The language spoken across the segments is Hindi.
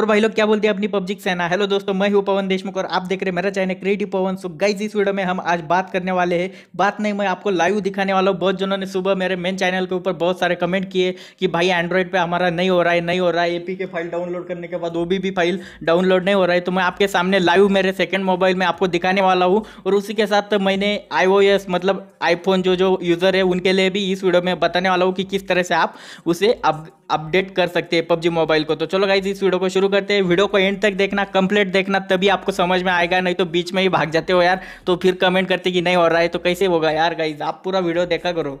और भाई लोग क्या बोलते हैं अपनी पब्जी सेना हेलो दोस्तों मैं हूं पवन देशमुख और आप देख रहे मेरा channel creative Pawan so guys इस वीडियो में हम आज बात करने वाले हैं बात नहीं मैं आपको लाइव दिखाने वाला हूँ बहुत जनों ने सुबह मेरे मेन चैनल के ऊपर बहुत सारे कमेंट किए कि भाई एंड्रॉइड पर हमारा नहीं हो रहा है नहीं हो रहा है एपी के फाइल डाउनलोड करने के बाद वो भी फाइल डाउनलोड नहीं हो रहा है तो मैं आपके सामने लाइव मेरे सेकेंड मोबाइल में आपको दिखाने वाला हूँ और उसी के साथ मैंने आई मतलब आईफोन जो जो यूज़र है उनके लिए भी इस वीडियो में बताने वाला हूँ कि किस तरह से आप उसे अपडेट कर सकते हैं पबजी मोबाइल को तो चलो गाइज इस वीडियो को शुरू करते हैं वीडियो को एंड तक देखना कंप्लीट देखना तभी आपको समझ में आएगा नहीं तो बीच में ही भाग जाते हो यार तो फिर कमेंट करते कि नहीं हो रहा है तो कैसे होगा यार गाइज आप पूरा वीडियो देखा करो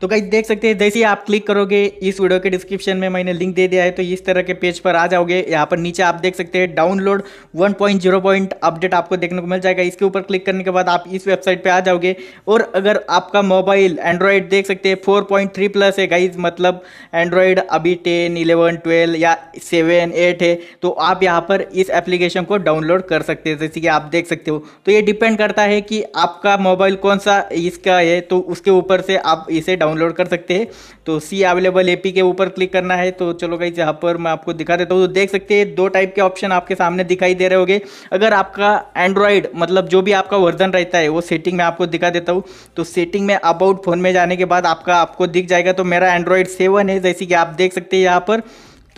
तो गाइज देख सकते हैं जैसे ही आप क्लिक करोगे इस वीडियो के डिस्क्रिप्शन में मैंने लिंक दे दिया है तो इस तरह के पेज पर आ जाओगे यहाँ पर नीचे आप देख सकते हैं डाउनलोड 1.0 पॉइंट अपडेट आपको देखने को मिल जाएगा इसके ऊपर क्लिक करने के बाद आप इस वेबसाइट पर आ जाओगे और अगर आपका मोबाइल एंड्रॉयड देख सकते हैं फोर प्लस है गाइज मतलब एंड्रॉयड अभी टेन इलेवन ट्वेल्व या सेवन एट है तो आप यहाँ पर इस एप्लीकेशन को डाउनलोड कर सकते हैं जैसे कि आप देख सकते हो तो ये डिपेंड करता है कि आपका मोबाइल कौन सा इसका है तो उसके ऊपर से आप इसे डाउनलोड कर सकते हैं तो सी अवेलेबल एपी के ऊपर क्लिक करना है तो चलो गई यहाँ पर मैं आपको दिखा देता हूँ तो देख सकते हैं दो टाइप के ऑप्शन आपके सामने दिखाई दे रहे होंगे अगर आपका एंड्रॉयड मतलब जो भी आपका वर्जन रहता है वो सेटिंग में आपको दिखा देता हूँ तो सेटिंग में अबाउट फोन में जाने के बाद आपका आपको दिख जाएगा तो मेरा एंड्रॉयड सेवन है जैसे कि आप देख सकते हैं यहाँ पर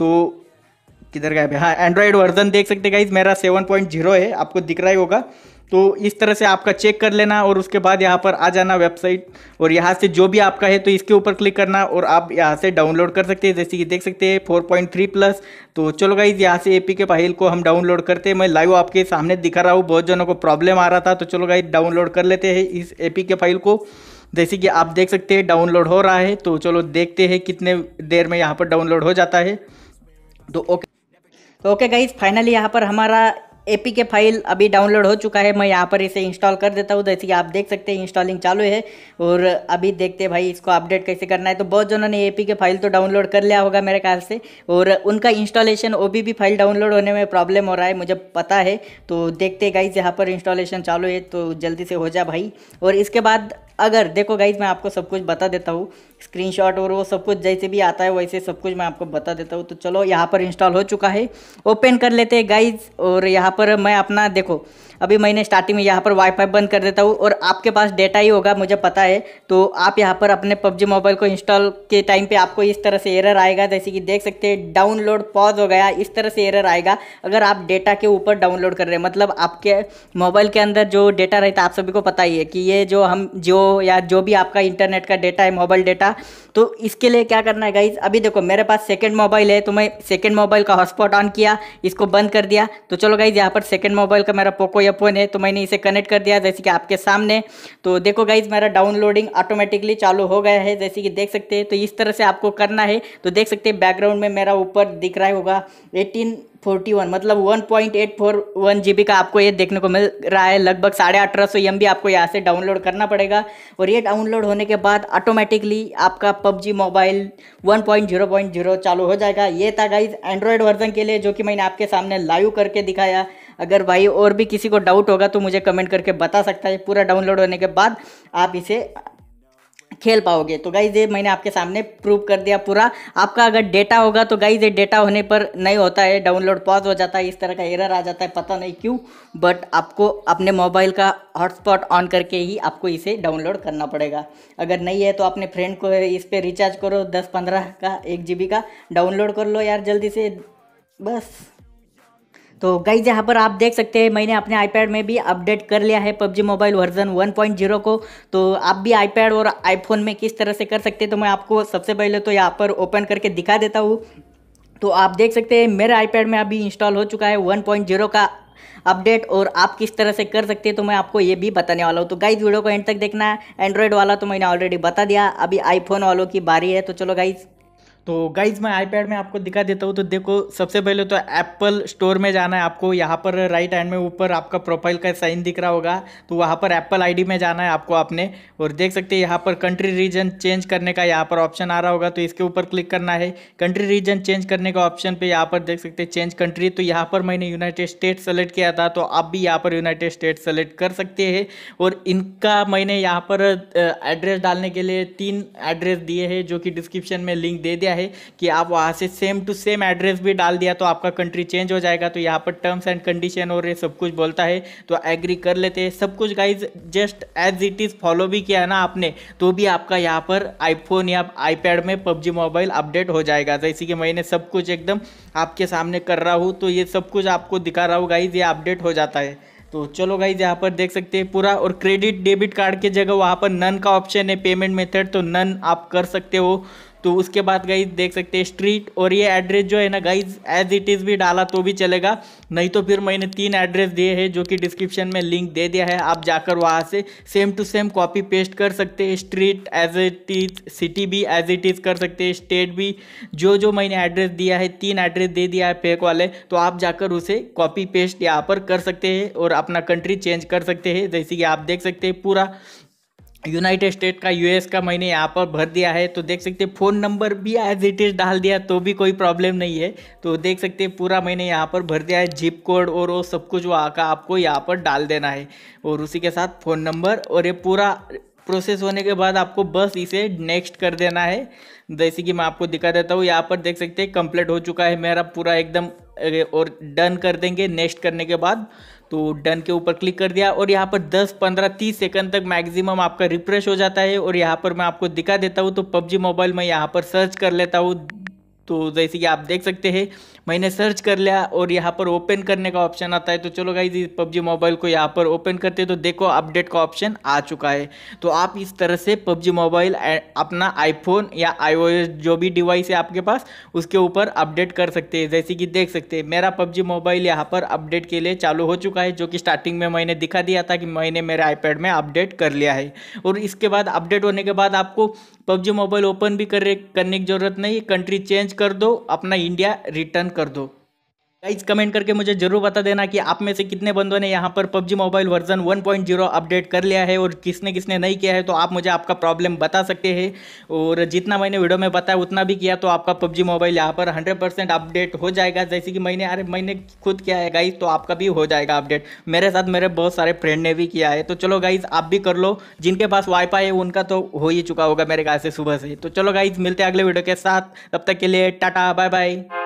तो किधर गए हाँ एंड्रॉयड वर्जन देख सकते हैं गाइज मेरा सेवन पॉइंट जीरो है आपको दिख रहा ही होगा तो इस तरह से आपका चेक कर लेना और उसके बाद यहाँ पर आ जाना वेबसाइट और यहाँ से जो भी आपका है तो इसके ऊपर क्लिक करना और आप यहाँ से डाउनलोड कर सकते हैं जैसे कि देख सकते हैं 4.3 प्लस तो चलो गाइज यहाँ से एपी के फाइल को हम डाउनलोड करते हैं मैं लाइव आपके सामने दिखा रहा हूँ बहुत जनों को प्रॉब्लम आ रहा था तो चलो गाइज डाउनलोड कर लेते हैं इस पी के फाइल को जैसे कि आप देख सकते हैं डाउनलोड हो रहा है तो चलो देखते हैं कितने देर में यहाँ पर डाउनलोड हो जाता है तो ओके तो ओके गाइज फाइनली यहाँ पर हमारा पी के फाइल अभी डाउनलोड हो चुका है मैं यहाँ पर इसे इंस्टॉल कर देता हूँ जैसे कि आप देख सकते हैं इंस्टॉलिंग चालू है और अभी देखते हैं भाई इसको अपडेट कैसे करना है तो बहुत जनों ने पी के फाइल तो डाउनलोड कर लिया होगा मेरे ख्याल से और उनका installation O B file download होने में प्रॉब्लम हो रहा है मुझे पता है तो देखते गाइज यहाँ पर इंस्टॉलेशन चालू है तो जल्दी से हो जा भाई और इसके बाद अगर देखो गाइज मैं आपको सब कुछ बता देता हूँ स्क्रीनशॉट और वो सब कुछ जैसे भी आता है वैसे सब कुछ मैं आपको बता देता हूँ तो चलो यहाँ पर इंस्टॉल हो चुका है ओपन कर लेते हैं गाइज और यहाँ पर मैं अपना देखो अभी मैंने स्टार्टिंग में यहाँ पर वाईफाई बंद कर देता हूँ और आपके पास डेटा ही होगा मुझे पता है तो आप यहाँ पर अपने पबजी मोबाइल को इंस्टॉल के टाइम पे आपको इस तरह से एरर आएगा जैसे कि देख सकते हैं डाउनलोड पॉज हो गया इस तरह से एरर आएगा अगर आप डेटा के ऊपर डाउनलोड कर रहे हैं मतलब आपके मोबाइल के अंदर जो डेटा रहता है आप सभी को पता ही है कि ये जो हम जो या जो भी आपका इंटरनेट का डेटा है मोबाइल डेटा तो इसके लिए क्या करना है गाइज अभी देखो मेरे पास सेकेंड मोबाइल है तो मैं सेकेंड मोबाइल का हॉटस्पॉट ऑन किया इसको बंद कर दिया तो चलो गाइज यहाँ पर सेकेंड मोबाइल का मेरा पोको फोन है तो मैंने इसे कनेक्ट कर दिया जैसे कि आपके सामने तो देखो गाइज मेरा डाउनलोडिंग ऑटोमेटिकली चालू हो गया है जैसे कि देख सकते हैं तो इस तरह से आपको करना है तो देख सकते हैं बैकग्राउंड में मेरा ऊपर दिख रहा होगा एटीन फोर्टी वन मतलब one point eight four one G B का आपको ये देखने को मिल रहा है लगभग साढ़े अठारह सौ एम बी आपको यहाँ से डाउनलोड करना पड़ेगा और ये डाउनलोड होने के बाद ऑटोमेटिकली आपका PUBG mobile one point zero point zero चालू हो जाएगा ये था गाइज एंड्रॉयड वर्जन के लिए जो कि मैंने आपके सामने लाइव करके दिखाया अगर भाई और भी किसी को डाउट होगा तो मुझे कमेंट करके बता सकता है पूरा डाउनलोड होने के बाद आप इसे खेल पाओगे तो गाइज ये मैंने आपके सामने प्रूव कर दिया पूरा आपका अगर डेटा होगा तो गाइज ये डेटा होने पर नहीं होता है डाउनलोड पॉज हो जाता है इस तरह का एरर आ जाता है पता नहीं क्यों बट आपको अपने मोबाइल का हॉटस्पॉट ऑन करके ही आपको इसे डाउनलोड करना पड़ेगा अगर नहीं है तो अपने फ्रेंड को इस पर रिचार्ज करो दस पंद्रह का एक जी का डाउनलोड कर लो यार जल्दी से बस तो गाइज यहाँ पर आप देख सकते हैं मैंने अपने आईपैड में भी अपडेट कर लिया है पबजी मोबाइल वर्जन 1.0 को तो आप भी आईपैड और आईफोन में किस तरह से कर सकते हैं तो मैं आपको सबसे पहले तो यहाँ पर ओपन करके दिखा देता हूँ तो आप देख सकते हैं मेरे आईपैड में अभी इंस्टॉल हो चुका है 1.0 का अपडेट और आप किस तरह से कर सकते हैं तो मैं आपको ये भी बताने वाला हूँ तो गाइज वीडियो को एंड तक देखना है एंड्रॉयड वाला तो मैंने ऑलरेडी बता दिया अभी आईफोन वालों की बारी है तो चलो गाइज़ तो गाइज मैं आईपैड में आपको दिखा देता हूँ तो देखो सबसे पहले तो एप्पल स्टोर में जाना है आपको यहाँ पर राइट हैंड में ऊपर आपका प्रोफाइल का साइन दिख रहा होगा तो वहाँ पर एप्पल आईडी में जाना है आपको आपने और देख सकते हैं यहाँ पर कंट्री रीजन चेंज करने का यहाँ पर ऑप्शन आ रहा होगा तो इसके ऊपर क्लिक करना है कंट्री रीजन चेंज करने का ऑप्शन पर यहाँ पर देख सकते हैं चेंज कंट्री तो यहाँ पर मैंने यूनाइटेड स्टेट सेलेक्ट किया था तो आप भी यहाँ पर यूनाइटेड स्टेट सेलेक्ट कर सकते हैं और इनका मैंने यहाँ पर एड्रेस डालने के लिए तीन एड्रेस दिए हैं जो कि डिस्क्रिप्शन में लिंक दे दिया है है कि आप वहाँ से सेम टू सेम एड्रेस भी डाल दिया तो आपका कंट्री चेंज हो जाएगा तो यहाँ पर टर्म्स एंड कंडीशन और ये सब कुछ बोलता है तो एग्री कर लेते हैं सब कुछ guys just as it is follow भी किया ना आपने तो भी आपका यहाँ पर आईफोन या आईपैड में पबजी मोबाइल अपडेट हो जाएगा जैसे तो कि मैंने सब कुछ एकदम आपके सामने कर रहा हूँ तो ये सब कुछ आपको दिखा रहा हूँ गाइज ये अपडेट हो जाता है तो चलो गाई यहाँ पर देख सकते हैं पूरा और क्रेडिट डेबिट कार्ड के जगह वहाँ पर नन का ऑप्शन है पेमेंट मेथड तो नन आप कर सकते हो तो उसके बाद गाइज देख सकते हैं स्ट्रीट और ये एड्रेस जो है ना गाइज एज इट इज़ भी डाला तो भी चलेगा नहीं तो फिर मैंने तीन एड्रेस दिए हैं जो कि डिस्क्रिप्शन में लिंक दे दिया है आप जाकर वहाँ से same to same copy paste कर सकते हैं street as it is city भी एज इट इज़ कर सकते हैं स्टेट भी जो जो मैंने एड्रेस दिया है तीन एड्रेस दे दिया है फेक वाले तो आप जाकर उसे कॉपी पेस्ट यहाँ पर कर सकते हैं और अपना कंट्री चेंज कर सकते हैं जैसे कि आप देख सकते हैं पूरा यूनाइटेड स्टेट का यूएस का मैंने यहाँ पर भर दिया है तो देख सकते फ़ोन नंबर भी एज इट इज़ डाल दिया तो भी कोई प्रॉब्लम नहीं है तो देख सकते पूरा मैंने यहाँ पर भर दिया है जिप कोड और वो सब कुछ वहाँ का आपको यहाँ पर डाल देना है और उसी के साथ फ़ोन नंबर और ये पूरा प्रोसेस होने के बाद आपको बस इसे नेक्स्ट कर देना है जैसे कि मैं आपको दिखा देता हूँ यहाँ पर देख सकते हैं कंप्लीट हो चुका है मेरा पूरा एकदम और डन कर देंगे नेक्स्ट करने के बाद तो डन के ऊपर क्लिक कर दिया और यहाँ पर 10, 15, 30 सेकंड तक मैक्सिमम आपका रिफ्रेश हो जाता है और यहाँ पर मैं आपको दिखा देता हूँ तो पबजी मोबाइल में यहाँ पर सर्च कर लेता हूँ तो जैसे कि आप देख सकते हैं मैंने सर्च कर लिया और यहाँ पर ओपन करने का ऑप्शन आता है तो चलो गाइज इस पबजी मोबाइल को यहाँ पर ओपन करते हैं तो देखो अपडेट का ऑप्शन आ चुका है तो आप इस तरह से पबजी मोबाइल अपना आईफोन या आई जो भी डिवाइस है आपके पास उसके ऊपर अपडेट कर सकते हैं जैसे कि देख सकते हैं मेरा पबजी मोबाइल यहाँ पर अपडेट के लिए चालू हो चुका है जो कि स्टार्टिंग में मैंने दिखा दिया था कि मैंने मेरे आईपैड में अपडेट कर लिया है और इसके बाद अपडेट होने के बाद आपको पबजी मोबाइल ओपन भी कर करने की जरूरत नहीं कंट्री चेंज कर दो अपना इंडिया रिटर्न कर दो गाइज कमेंट करके मुझे जरूर बता देना कि आप में से कितने बंदों ने यहाँ पर PUBG मोबाइल वर्जन 1.0 अपडेट कर लिया है और किसने किसने नहीं किया है तो आप मुझे आपका प्रॉब्लम बता सकते हैं और जितना मैंने वीडियो में बताया उतना भी किया तो आपका PUBG मोबाइल यहाँ पर 100% अपडेट हो जाएगा जैसे कि मैंने अरे मैंने खुद किया है गाइज तो आपका भी हो जाएगा अपडेट मेरे साथ मेरे बहुत सारे फ्रेंड ने भी किया है तो चलो गाइज आप भी कर लो जिनके पास वाई है उनका तो हो ही चुका होगा मेरे ख्याल से सुबह से तो चलो गाइज मिलते हैं अगले वीडियो के साथ तब तक के लिए टाटा बाय बाय